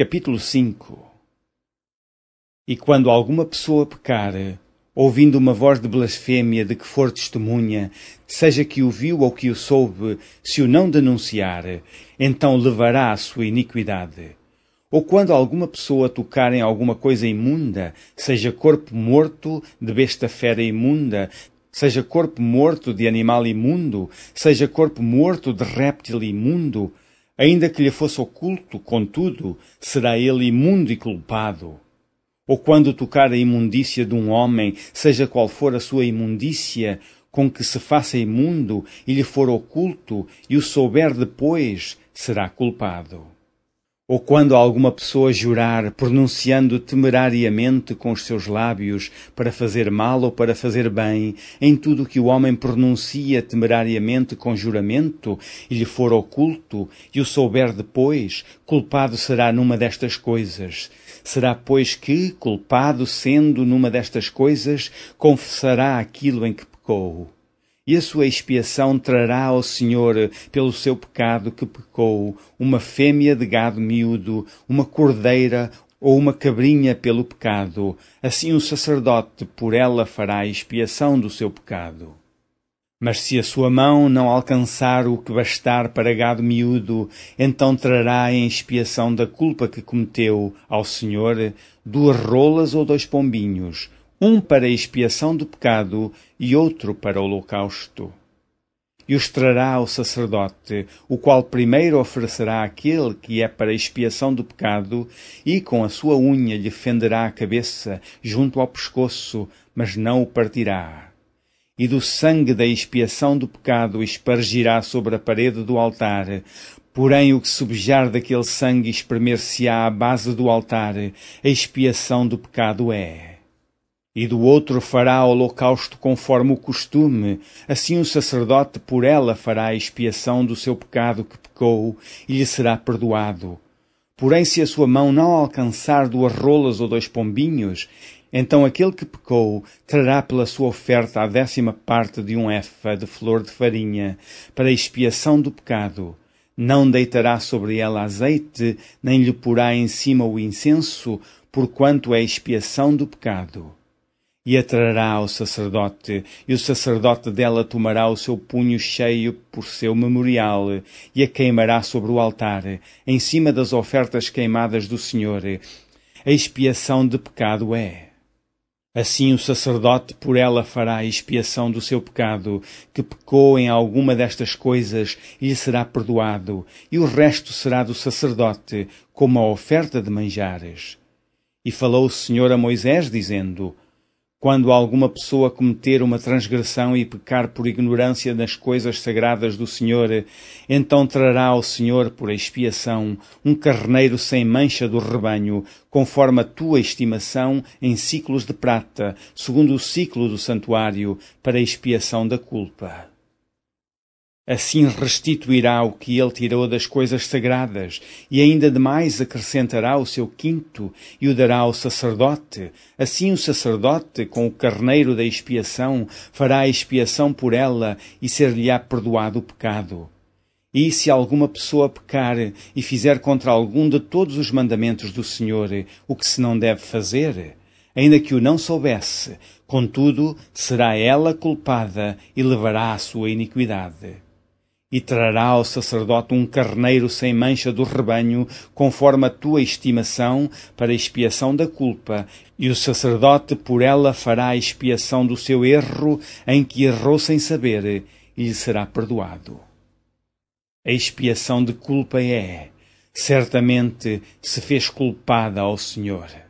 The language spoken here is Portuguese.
Capítulo 5 E quando alguma pessoa pecar, ouvindo uma voz de blasfêmia de que for testemunha, seja que o viu ou que o soube, se o não denunciar, então levará a sua iniquidade. Ou quando alguma pessoa tocar em alguma coisa imunda, seja corpo morto de besta fera imunda, seja corpo morto de animal imundo, seja corpo morto de réptil imundo, Ainda que lhe fosse oculto, contudo, será ele imundo e culpado. Ou quando tocar a imundícia de um homem, seja qual for a sua imundícia, com que se faça imundo e lhe for oculto, e o souber depois, será culpado. Ou quando alguma pessoa jurar, pronunciando temerariamente com os seus lábios, para fazer mal ou para fazer bem, em tudo que o homem pronuncia temerariamente com juramento, e lhe for oculto, e o souber depois, culpado será numa destas coisas. Será, pois, que, culpado sendo numa destas coisas, confessará aquilo em que pecou e a sua expiação trará ao Senhor, pelo seu pecado que pecou, uma fêmea de gado miúdo, uma cordeira ou uma cabrinha pelo pecado. Assim o sacerdote por ela fará expiação do seu pecado. Mas se a sua mão não alcançar o que bastar para gado miúdo, então trará em expiação da culpa que cometeu ao Senhor duas rolas ou dois pombinhos, um para expiação do pecado e outro para holocausto. E os trará ao sacerdote, o qual primeiro oferecerá aquele que é para expiação do pecado, e com a sua unha lhe fenderá a cabeça junto ao pescoço, mas não o partirá. E do sangue da expiação do pecado espargirá sobre a parede do altar, Porém, o que subjar daquele sangue espremer-se-á à base do altar, a expiação do pecado é. E do outro fará holocausto conforme o costume, assim o sacerdote por ela fará a expiação do seu pecado que pecou e lhe será perdoado. Porém, se a sua mão não alcançar duas rolas ou dois pombinhos, então aquele que pecou trará pela sua oferta a décima parte de um éfa de flor de farinha, para expiação do pecado. Não deitará sobre ela azeite, nem lhe porá em cima o incenso, porquanto é expiação do pecado e a trará ao sacerdote, e o sacerdote dela tomará o seu punho cheio por seu memorial, e a queimará sobre o altar, em cima das ofertas queimadas do Senhor. A expiação de pecado é. Assim o sacerdote por ela fará a expiação do seu pecado, que pecou em alguma destas coisas, e lhe será perdoado, e o resto será do sacerdote, como a oferta de manjares. E falou o Senhor a Moisés, dizendo: quando alguma pessoa cometer uma transgressão e pecar por ignorância nas coisas sagradas do Senhor, então trará ao Senhor por expiação um carneiro sem mancha do rebanho, conforme a tua estimação, em ciclos de prata, segundo o ciclo do santuário, para expiação da culpa. Assim restituirá o que ele tirou das coisas sagradas, e ainda demais acrescentará o seu quinto e o dará ao sacerdote. Assim o sacerdote, com o carneiro da expiação, fará a expiação por ela e ser-lhe-á perdoado o pecado. E se alguma pessoa pecar e fizer contra algum de todos os mandamentos do Senhor, o que se não deve fazer, ainda que o não soubesse, contudo será ela culpada e levará a sua iniquidade e trará ao sacerdote um carneiro sem mancha do rebanho, conforme a tua estimação, para expiação da culpa, e o sacerdote por ela fará a expiação do seu erro em que errou sem saber, e lhe será perdoado. A expiação de culpa é, certamente se fez culpada ao Senhor.